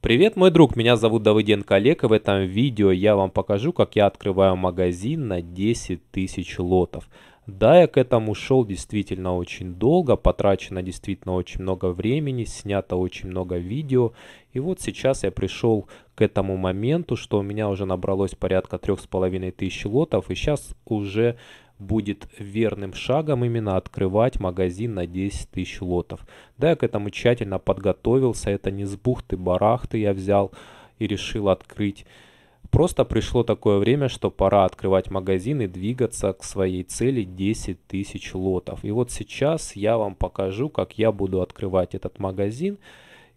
Привет, мой друг, меня зовут Давыденко Олег, и в этом видео я вам покажу, как я открываю магазин на 10 тысяч лотов. Да, я к этому шел действительно очень долго, потрачено действительно очень много времени, снято очень много видео. И вот сейчас я пришел к этому моменту, что у меня уже набралось порядка трех с половиной тысяч лотов, и сейчас уже будет верным шагом именно открывать магазин на 10 тысяч лотов. Да, я к этому тщательно подготовился, это не с бухты-барахты я взял и решил открыть. Просто пришло такое время, что пора открывать магазин и двигаться к своей цели 10 тысяч лотов. И вот сейчас я вам покажу, как я буду открывать этот магазин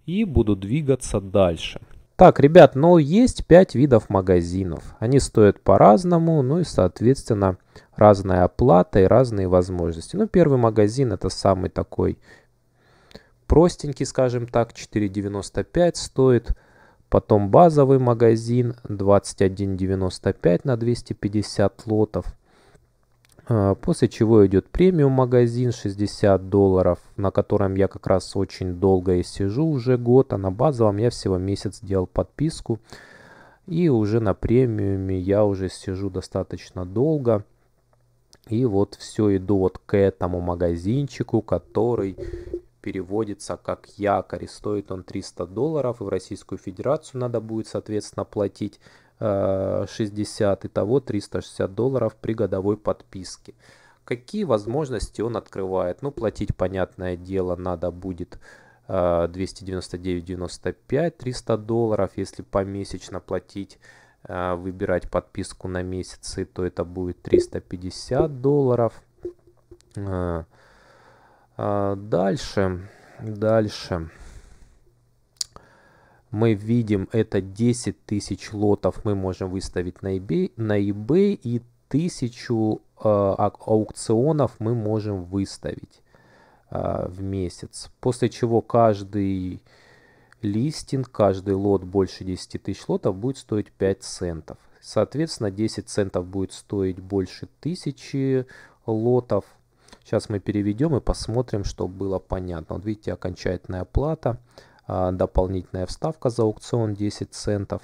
и буду двигаться дальше. Так, ребят, ну есть 5 видов магазинов. Они стоят по-разному, ну и, соответственно, разная оплата и разные возможности. Ну, первый магазин это самый такой простенький, скажем так, 4,95 стоит. Потом базовый магазин 21,95 на 250 лотов. А, после чего идет премиум магазин 60 долларов, на котором я как раз очень долго и сижу, уже год, а на базовом я всего месяц делал подписку. И уже на премиуме я уже сижу достаточно долго. И вот все иду вот к этому магазинчику, который переводится как якорь. стоит он 300 долларов, и в Российскую Федерацию надо будет, соответственно, платить 60, итого 360 долларов при годовой подписке. Какие возможности он открывает? Ну, платить, понятное дело, надо будет 299.95, э, 300 долларов. Если помесячно платить, э, выбирать подписку на месяцы, то это будет 350 долларов. Э, дальше, дальше мы видим это 10 тысяч лотов мы можем выставить на eBay, на eBay и тысячу э, а, аукционов мы можем выставить э, в месяц. После чего каждый листинг, каждый лот больше 10 тысяч лотов будет стоить 5 центов. Соответственно, 10 центов будет стоить больше тысячи лотов. Сейчас мы переведем и посмотрим, чтобы было понятно. Вот видите, окончательная плата. А, дополнительная вставка за аукцион 10 центов.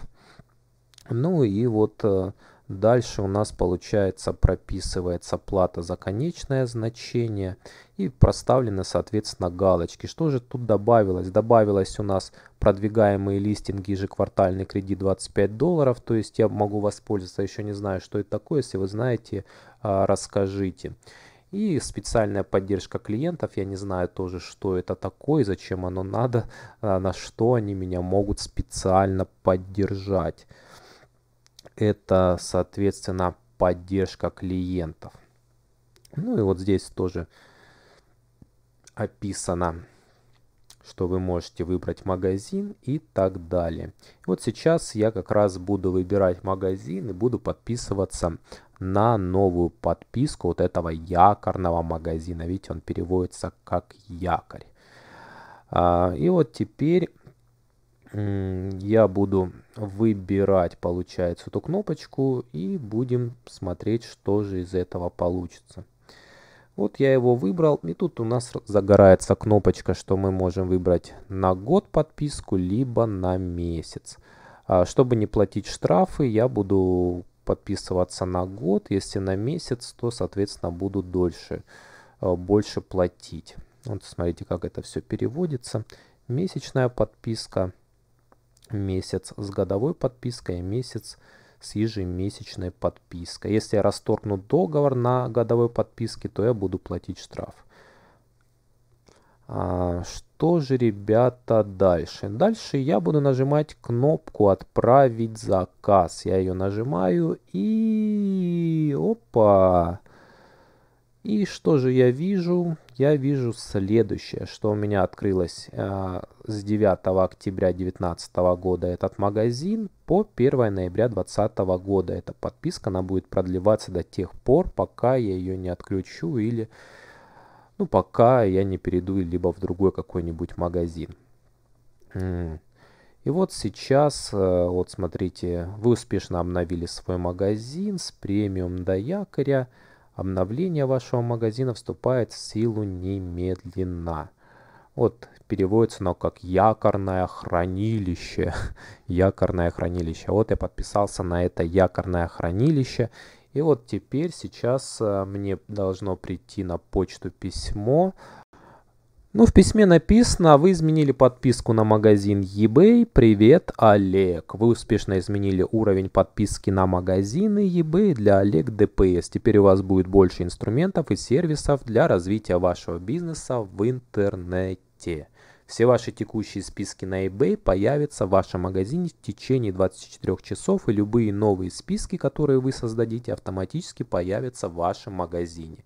Ну и вот э, дальше у нас получается прописывается плата за конечное значение и проставлены соответственно галочки. Что же тут добавилось? Добавилось у нас продвигаемые листинги ежеквартальный кредит 25 долларов. То есть я могу воспользоваться, еще не знаю что это такое, если вы знаете а, расскажите. И специальная поддержка клиентов, я не знаю тоже, что это такое, зачем оно надо, а на что они меня могут специально поддержать. Это, соответственно, поддержка клиентов. Ну и вот здесь тоже описано, что вы можете выбрать магазин и так далее. Вот сейчас я как раз буду выбирать магазин и буду подписываться на новую подписку вот этого якорного магазина. Видите, он переводится как якорь. А, и вот теперь я буду выбирать, получается, эту кнопочку и будем смотреть, что же из этого получится. Вот я его выбрал, и тут у нас загорается кнопочка, что мы можем выбрать на год подписку, либо на месяц. А, чтобы не платить штрафы, я буду подписываться на год, если на месяц, то, соответственно, буду дольше, э, больше платить. Вот смотрите, как это все переводится. Месячная подписка, месяц с годовой подпиской, месяц с ежемесячной подпиской. Если я расторгну договор на годовой подписке, то я буду платить штраф. А, что же, ребята, дальше? Дальше я буду нажимать кнопку «Отправить заказ». Я ее нажимаю и... Опа! И что же я вижу? Я вижу следующее, что у меня открылось э, с 9 октября 2019 года этот магазин по 1 ноября 2020 года. Эта подписка, она будет продлеваться до тех пор, пока я ее не отключу или ну, пока я не перейду либо в другой какой-нибудь магазин. И вот сейчас, э, вот смотрите, вы успешно обновили свой магазин с премиум до якоря. Обновление вашего магазина вступает в силу немедленно. Вот переводится оно как якорное хранилище. якорное хранилище. Вот я подписался на это якорное хранилище. И вот теперь сейчас э, мне должно прийти на почту письмо. Ну, в письме написано, вы изменили подписку на магазин eBay. Привет, Олег. Вы успешно изменили уровень подписки на магазины eBay для Олег ДПС. Теперь у вас будет больше инструментов и сервисов для развития вашего бизнеса в интернете. Все ваши текущие списки на eBay появятся в вашем магазине в течение 24 часов и любые новые списки, которые вы создадите, автоматически появятся в вашем магазине.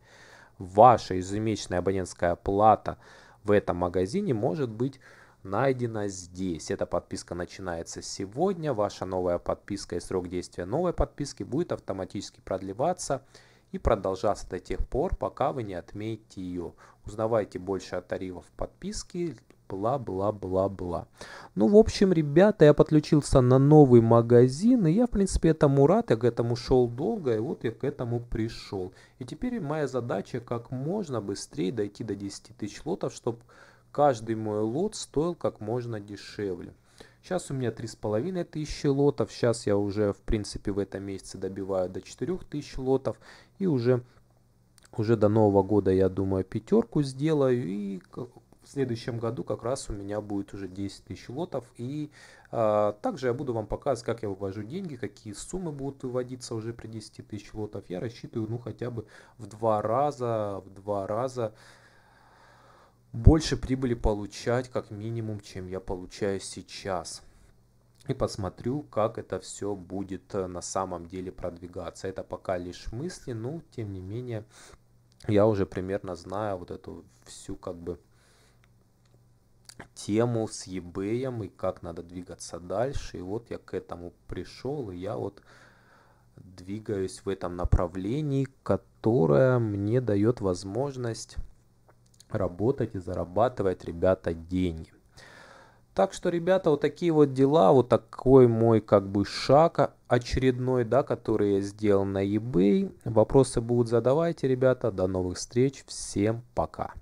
Ваша ежемесячная абонентская плата в этом магазине может быть найдена здесь. Эта подписка начинается сегодня. Ваша новая подписка и срок действия новой подписки будет автоматически продлеваться и продолжаться до тех пор, пока вы не отметите ее. Узнавайте больше о тарифах подписки бла-бла-бла-бла. Ну, в общем, ребята, я подключился на новый магазин, и я, в принципе, этому рад, я к этому шел долго, и вот я к этому пришел. И теперь моя задача как можно быстрее дойти до 10 тысяч лотов, чтобы каждый мой лот стоил как можно дешевле. Сейчас у меня 3,5 тысячи лотов, сейчас я уже, в принципе, в этом месяце добиваю до 4 тысяч лотов, и уже уже до Нового года, я думаю, пятерку сделаю и следующем году как раз у меня будет уже 10 тысяч лотов. И а, также я буду вам показывать, как я вывожу деньги, какие суммы будут выводиться уже при 10 тысяч лотов. Я рассчитываю, ну, хотя бы в два раза, в два раза больше прибыли получать, как минимум, чем я получаю сейчас и посмотрю, как это все будет э, на самом деле продвигаться. Это пока лишь мысли, но тем не менее я уже примерно знаю вот эту всю как бы тему с eBay и как надо двигаться дальше. И вот я к этому пришел, и я вот двигаюсь в этом направлении, которое мне дает возможность работать и зарабатывать, ребята, деньги. Так что, ребята, вот такие вот дела, вот такой мой как бы шаг очередной, да, который я сделал на eBay. Вопросы будут задавайте, ребята. До новых встреч. Всем пока.